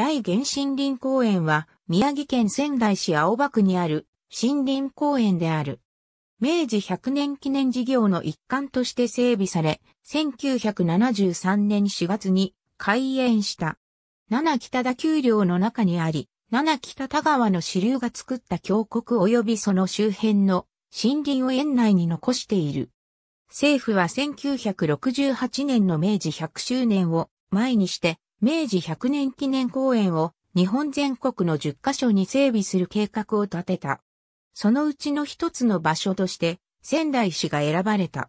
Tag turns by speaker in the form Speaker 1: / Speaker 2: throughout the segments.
Speaker 1: 大原森林公園は、宮城県仙台市青葉区にある森林公園である。明治100年記念事業の一環として整備され、1973年4月に開園した。七北田丘陵の中にあり、七北田川の支流が作った峡谷及びその周辺の森林を園内に残している。政府は1968年の明治100周年を前にして明治100年記念公園を日本全国の10カ所に整備する計画を立てた。そのうちの一つの場所として仙台市が選ばれた。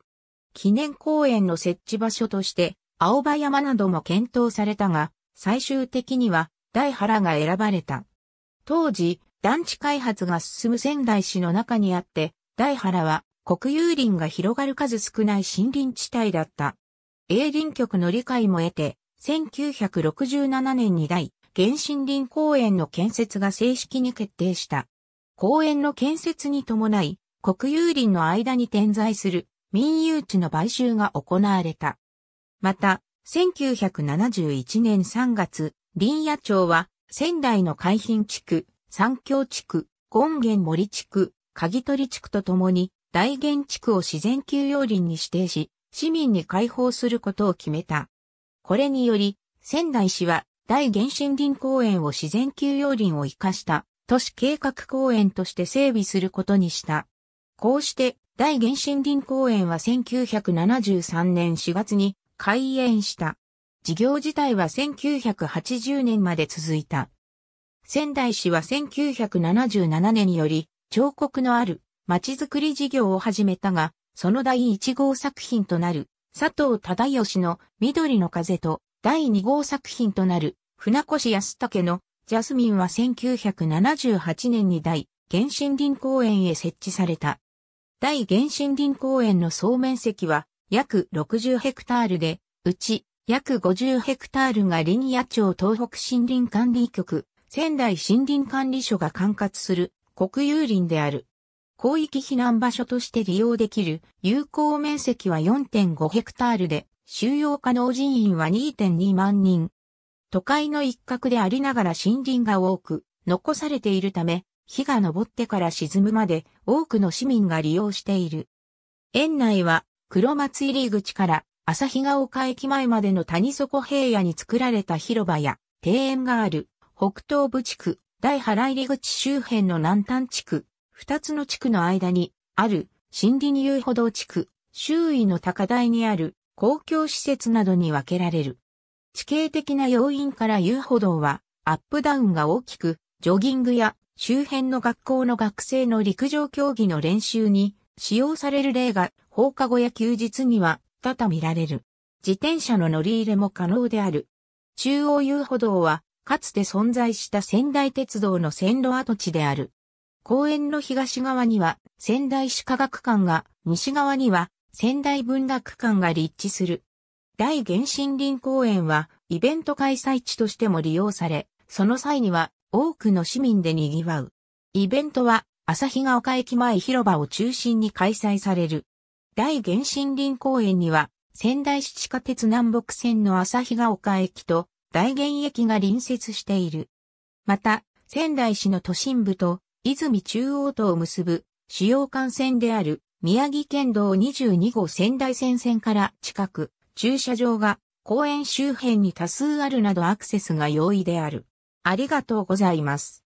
Speaker 1: 記念公園の設置場所として青葉山なども検討されたが、最終的には大原が選ばれた。当時、団地開発が進む仙台市の中にあって、大原は国有林が広がる数少ない森林地帯だった。営林局の理解も得て、1967年に大、原森林公園の建設が正式に決定した。公園の建設に伴い、国有林の間に点在する民有地の買収が行われた。また、1971年3月、林野町は仙台の海浜地区、三峡地区、権現森地区、鍵取地区とともに大原地区を自然休養林に指定し、市民に開放することを決めた。これにより、仙台市は大原森林公園を自然休養林を生かした都市計画公園として整備することにした。こうして、大原森林公園は1973年4月に開園した。事業自体は1980年まで続いた。仙台市は1977年により彫刻のあるまちづくり事業を始めたが、その第1号作品となる佐藤忠義の緑の風と第2号作品となる船越康武のジャスミンは1978年に大原森林公園へ設置された。大原森林公園の総面積は約60ヘクタールで、うち約50ヘクタールがリニア町東北森林管理局、仙台森林管理所が管轄する国有林である。広域避難場所として利用できる有効面積は4.5ヘクタールで、収容可能人員は2.2万人。都会の一角でありながら森林が多く、残されているため、日が昇ってから沈むまで多くの市民が利用している。園内は黒松入口から日ヶ丘駅前までの谷底平野に作られた広場や庭園がある北東部地区、大原入口周辺の南端地区、二つの地区の間にある森林遊歩道地区、周囲の高台にある公共施設などに分けられる。地形的な要因から遊歩道はアップダウンが大きく、ジョギングや周辺の学校の学生の陸上競技の練習に使用される例が放課後や休日には多々見られる。自転車の乗り入れも可能である。中央遊歩道はかつて存在した仙台鉄道の線路跡地である。公園の東側には仙台市科学館が、西側には仙台文学館が立地する。大原森林公園はイベント開催地としても利用され、その際には多くの市民で賑わう。イベントは朝日ヶ丘駅前広場を中心に開催される。大原森林公園には仙台市地下鉄南北線の朝日ヶ丘駅と大原駅が隣接している。また、仙台市の都心部と泉中央とを結ぶ主要幹線である宮城県道22号仙台線線から近く、駐車場が公園周辺に多数あるなどアクセスが容易である。ありがとうございます。